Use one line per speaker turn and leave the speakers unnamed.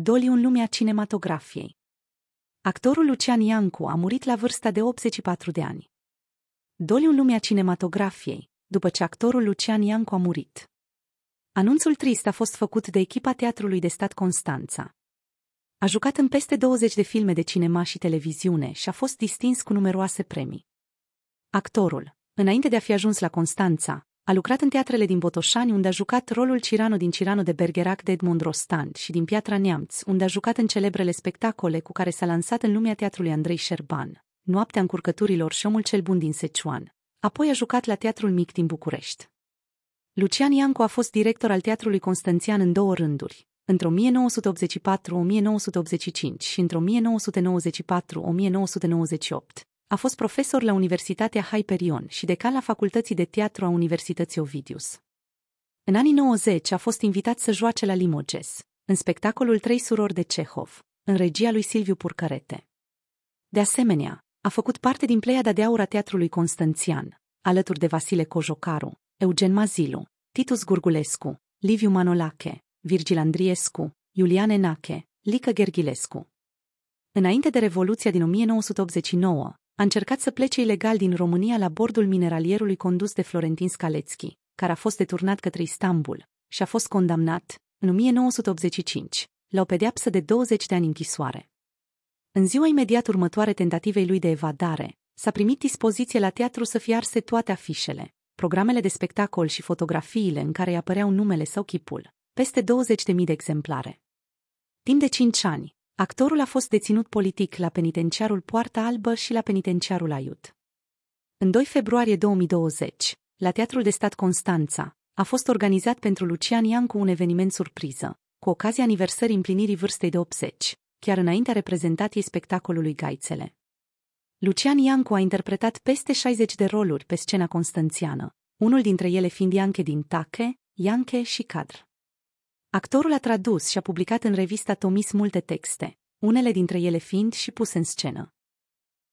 doliu în lumea cinematografiei. Actorul Lucian Iancu a murit la vârsta de 84 de ani. Doliu în lumea cinematografiei, după ce actorul Lucian Iancu a murit. Anunțul trist a fost făcut de echipa Teatrului de Stat Constanța. A jucat în peste 20 de filme de cinema și televiziune și a fost distins cu numeroase premii. Actorul, înainte de a fi ajuns la Constanța, a lucrat în teatrele din Botoșani, unde a jucat rolul Cirano din Cirano de Bergerac de Edmond Rostand și din Piatra Neamț, unde a jucat în celebrele spectacole cu care s-a lansat în lumea teatrului Andrei Șerban, Noaptea încurcăturilor și Omul cel bun din Seciuan. Apoi a jucat la Teatrul Mic din București. Lucian Iancu a fost director al Teatrului Constanțian în două rânduri, între 1984-1985 și între 1994-1998, a fost profesor la Universitatea Hyperion și decan la Facultății de Teatru a Universității Ovidius. În anii 90 a fost invitat să joace la Limoges, în spectacolul Trei surori de Cehov, în regia lui Silviu Purcărete. De asemenea, a făcut parte din pleiada de aur a Teatrului Constanțian, alături de Vasile Cojocaru, Eugen Mazilu, Titus Gurgulescu, Liviu Manolache, Virgil Andriescu, Iulian Enache, Lică Gherghilescu. Înainte de Revoluția din 1989, a încercat să plece ilegal din România la bordul mineralierului condus de Florentin Scalețchi, care a fost deturnat către Istanbul și a fost condamnat, în 1985, la o pedeapsă de 20 de ani închisoare. În ziua imediat următoare tentativei lui de evadare, s-a primit dispoziție la teatru să fie arse toate afișele, programele de spectacol și fotografiile în care îi apăreau numele sau chipul, peste 20.000 de exemplare. Timp de 5 ani, Actorul a fost deținut politic la penitenciarul Poarta Albă și la penitenciarul Aiut. În 2 februarie 2020, la Teatrul de Stat Constanța, a fost organizat pentru Lucian Iancu un eveniment surpriză, cu ocazia aniversării împlinirii vârstei de 80, chiar înaintea reprezentatiei spectacolului Gaițele. Lucian Iancu a interpretat peste 60 de roluri pe scena constanțiană, unul dintre ele fiind Ianche din Tache, Ianche și Cadr. Actorul a tradus și a publicat în revista Tomis multe texte, unele dintre ele fiind și puse în scenă.